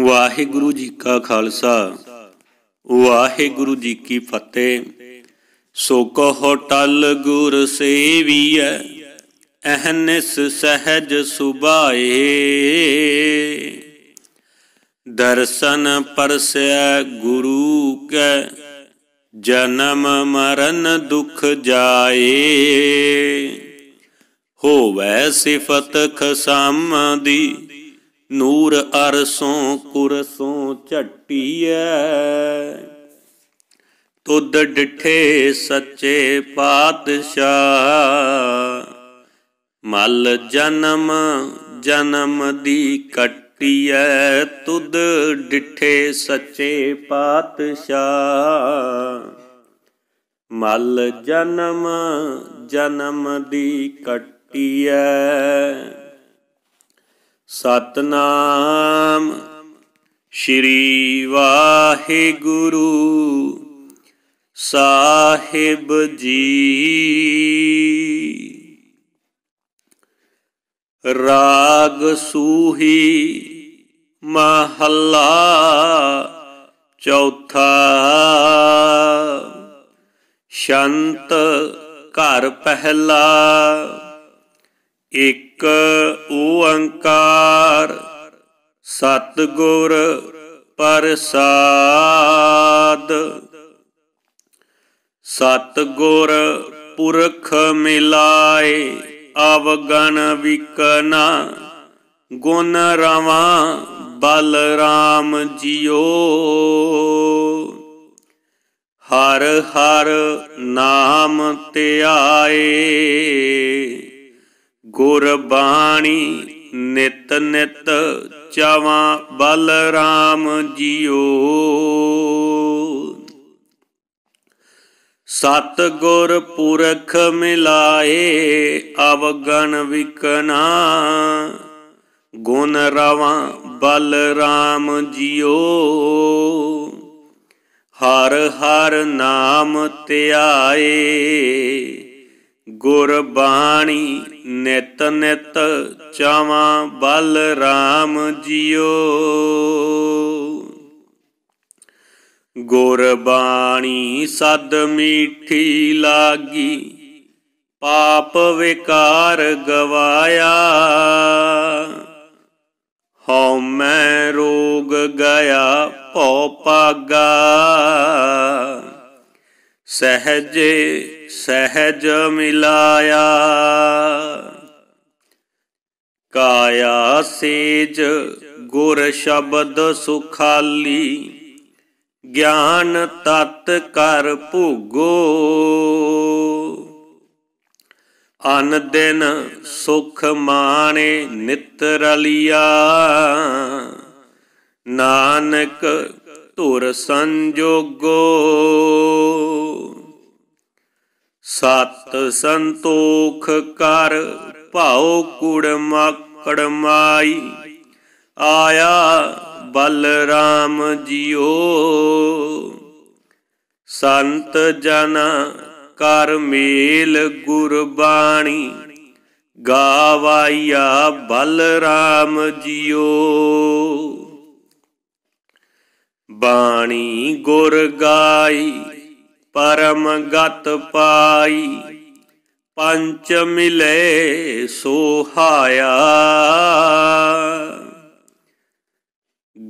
ਵਾਹਿਗੁਰੂ ਜੀ ਕਾ ਖਾਲਸਾ ਵਾਹਿਗੁਰੂ ਜੀ ਕੀ ਫਤਿਹ ਸੋ ਕਹੋ ਟਲ ਗੁਰ ਸੇਵੀਐ ਅਹਨਿਸ ਸਹਜ ਸੁਭਾਏ ਦਰਸ਼ਨ ਪਰਸੈ ਗੁਰੂ ਕੈ ਜਨਮ ਮਰਨ ਦੁਖ ਜਾਏ ਹੋਵੈ ਸਿਫਤ ਖਸਮ ਦੀ ਨੂਰ ਅਰਸੋਂ ਕੁਰਸੋਂ ਝਟੀਐ ਤੁਧ ਡਿਠੇ ਸੱਚੇ ਪਾਤਸ਼ਾਹ ਮਲ ਜਨਮ ਜਨਮ ਦੀ ਕਟੀਐ ਤੁਧ ਡਿਠੇ ਸੱਚੇ ਪਾਤਸ਼ਾਹ ਮਲ ਜਨਮ ਜਨਮ ਦੀ ਕਟੀਐ ਸਤਨਾਮ ਸ਼੍ਰੀ ਵਾਹਿਗੁਰੂ ਸਾਹਿਬ ਜੀ ਰਾਗ ਸੂਹੀ ਮਹੱਲਾ ਚੌਥਾ ਸ਼ੰਤ ਘਰ ਪਹਿਲਾ ਇਕ ਓੰਕਾਰ ਸਤਗੁਰ ਸਤ ਸਤਗੁਰ ਪੁਰਖ ਮਿਲਾਏ ਅਵਗਣ ਵਿਕਨਾ ਗੁਣ ਰਵਾ ਬਲਰਾਮ ਜਿਓ ਹਰ ਹਰ ਨਾਮ ਧਿਆਏ ਗੁਰਬਾਣੀ ਨਿਤ ਨਿਤ ਚਾਵਾਂ ਬਲਰਾਮ ਜੀਓ ਸਤ ਗੁਰ ਪੁਰਖ ਮਿਲਾਏ ਅਵਗਣ ਵਿਕਨਾ ਗੁਣ ਰਵਾ ਬਲਰਾਮ ਜੀਓ ਹਰ ਹਰ ਨਾਮ ਧਿਆਏ ਗੁਰਬਾਣੀ ਨਿਤ ਨਿਤ ਚਾਵਾਂ ਬਲ ਰਾਮ ਜਿਉ ਗੁਰਬਾਣੀ ਸਦ ਮੀਠੀ ਲਾਗੀ ਪਾਪ ਵਿਕਾਰ ਗਵਾਇਆ ਹਉ ਮੈਂ ਰੋਗ ਗਿਆ ਭਉ ਪਾਗਾ ਸਹਜੇ ਸਹਿਜ ਮਿਲਾਇਆ ਕਾਇਆ ਸੇਜ ਗੁਰ ਸ਼ਬਦ ਸੁਖਾਲੀ ਗਿਆਨ ਤਤ ਕਰ ਭੂਗੋ ਅਨ ਦਿਨ ਸੁਖ ਮਾਣੇ ਨਿਤ ਰਲਿਆ ਨਾਨਕ ਧੁਰ ਸੰਜੋਗੋ ਸਤ ਸੰਤੋਖ ਕਰ ਭਾਉ ਕੁੜ ਮਾਕੜ ਮਾਈ ਆਇਆ ਬਲਰਾਮ ਜੀਓ ਸੰਤ ਜਨ ਕਰ ਮੇਲ ਗੁਰਬਾਣੀ ਗਾਵਾਇਆ ਬਲਰਾਮ ਜੀਓ ਬਾਣੀ ਗੁਰ ਗਾਈ ਪਰਮ ਗਤ ਪਾਈ ਪੰਚ ਮਿਲੇ ਸੋਹਾਇਆ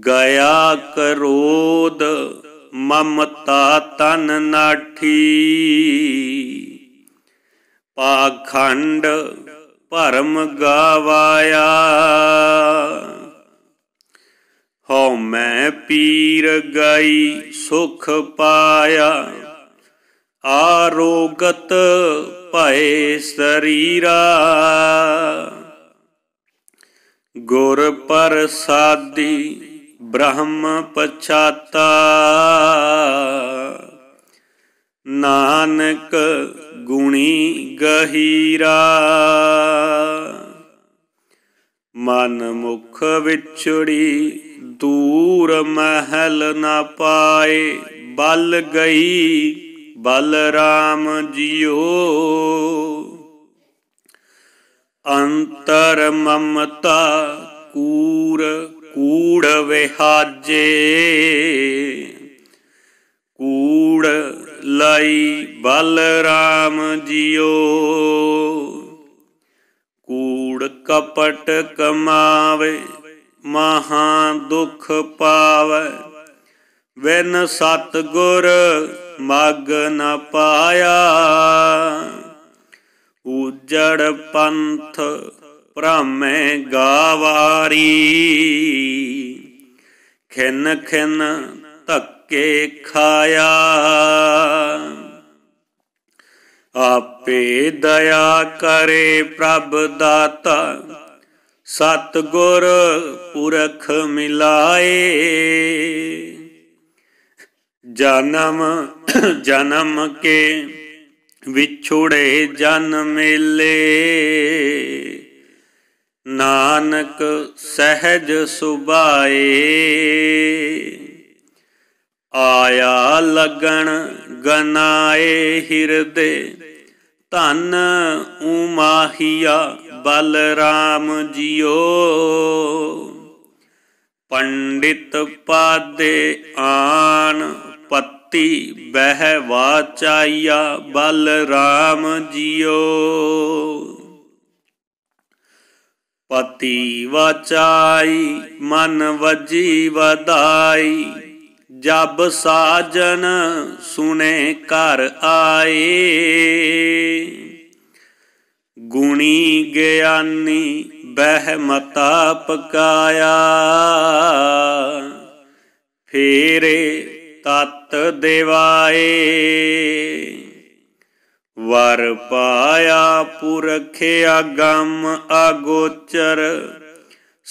ਗਿਆ ਕਰੋਦ ਮਮਤਾ ਤਨ ਨਾਠੀ ਪਾਖੰਡ ਭਰਮ ਗਾਵਾਇਆ ਹਉ ਮੈਂ ਪੀਰ ਗਈ ਸੁਖ ਪਾਇਆ ਆਰੋਗਤ ਭਏ ਸਰੀਰਾ ਗੁਰ ਪ੍ਰਸਾਦੀ ਬ੍ਰਹਮ ਪਛਾਤਾ ਨਾਨਕ ਗੁਣੀ ਗਹੀਰਾ ਮਨ ਮੁਖ ਵਿਛੜੀ ਦੂਰ ਮਹਿਲ ਨਾ ਪਾਏ ਬਲ ਗਈ ਬਲਰਾਮ ਜੀਓ ਅੰਤਰ ਮਮਤਾ ਕੂਰ ਕੂੜ ਵਿਹਾਜੇ ਕੂੜ ਲਈ ਬਲਰਾਮ ਜੀਓ ਕੂੜ ਕਪਟ ਕਮਾਵੇ ਮਹਾ ਦੁਖ ਪਾਵੇ ਵਿਨ ਸਤ ਗੁਰ ਮਗ ਨ ਪਾਇਆ ਉਜੜ ਪੰਥ ਭ੍ਰਮੇ ਗਾਵਾਰੀ ਖਿਨ ਖਿਨ ਧੱਕੇ ਖਾਇਆ ਆਪੇ ਦਇਆ ਕਰੇ ਪ੍ਰਭ ਦਾਤਾ ਸਤ ਗੁਰ ਪੁਰਖ ਮਿਲਾਏ ਜਨਮ ਜਨਮ ਕੇ ਵਿਛੋੜੇ ਜਨ ਮੇਲੇ ਨਾਨਕ ਸਹਿਜ ਸੁਭਾਏ ਆਇਆ ਲਗਣ ਗਨਾਏ ਹਿਰਦੇ ਤਨ ਉਮਾਹੀਆ ਬਲਰਾਮ ਜਿਓ ਪੰਡਿਤ ਪਾਦੇ ਆਣ ਭਗਤੀ ਬਹਿ ਵਾਚਾਈਆ ਬਲ ਰਾਮ ਜਿਉ ਪਤੀ ਵਾਚਾਈ ਮਨ ਵਜੀ ਵਧਾਈ ਜਬ ਸਾਜਨ ਸੁਨੇ ਘਰ ਆਏ ਗੁਣੀ ਗਿਆਨੀ ਬਹਿ ਮਤਾ ਪਕਾਇਆ ਫੇਰੇ ਤਤ ਸਤ ਦੇਵਾਏ ਵਰ ਪਾਇਆ ਪੁਰਖਿਆ ਗੰਮ ਅਗੋਚਰ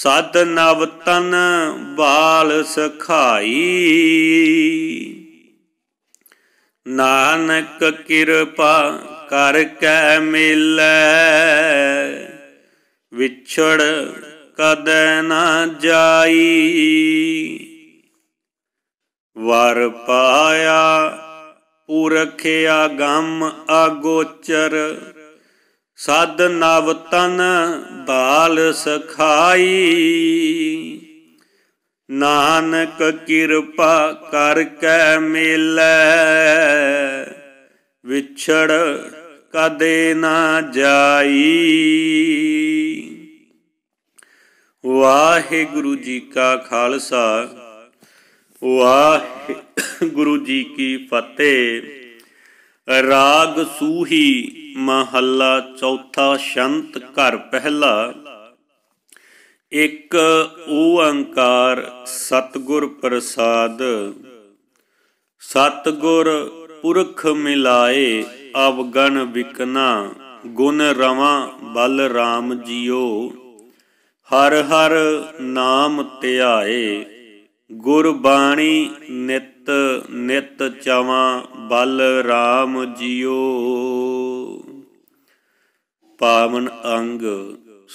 ਸਤ ਨਵ ਤਨ ਬਾਲ ਸਖਾਈ ਨਾਨਕ ਕਿਰਪਾ ਕਰ ਕੈ ਮਿਲੈ ਵਿਛੜ ਕਦ ਨਾ ਜਾਈ ਵਰ ਪਾਇਆ ਪੁਰਖਿਆ ਗੰਮ ਅਗੋਚਰ ਸਦ ਨਵ ਤਨ ਬਾਲ ਸਖਾਈ ਨਾਨਕ ਕਿਰਪਾ ਕਰ ਕੈ ਮਿਲੈ ਵਿਛੜ ਕਦੇ ਨਾ ਜਾਈ ਵਾਹਿਗੁਰੂ ਜੀ ਕਾ ਖਾਲਸਾ ਵਾਹਿਗੁਰੂ ਜੀ ਕੀ ਫਤਿਹ ਰਾਗ ਸੂਹੀ ਮਹੱਲਾ ਚੌਥਾ ਸ਼ੰਤ ਘਰ ਪਹਿਲਾ ਇੱਕ ਓੰਕਾਰ ਸਤਗੁਰ ਪ੍ਰਸਾਦ ਸਤਗੁਰ ਪੁਰਖ ਮਿਲਾਏ ਅਵਗਣ ਵਿਕਨਾ ਗੁਣ ਰਵਾ ਬਲ RAM ਜੀਓ ਹਰ ਹਰ ਨਾਮ ਧਿਆਏ ਗੁਰਬਾਣੀ ਨਿਤ ਨਿਤ ਚਾਵਾਂ ਬਲ ਰਾਮ ਜਿਓ ਪਾਵਨ ਅੰਗ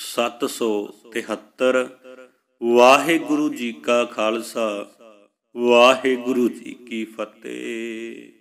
773 ਵਾਹਿਗੁਰੂ ਜੀ ਕਾ ਖਾਲਸਾ ਵਾਹਿਗੁਰੂ ਜੀ ਕੀ ਫਤਿਹ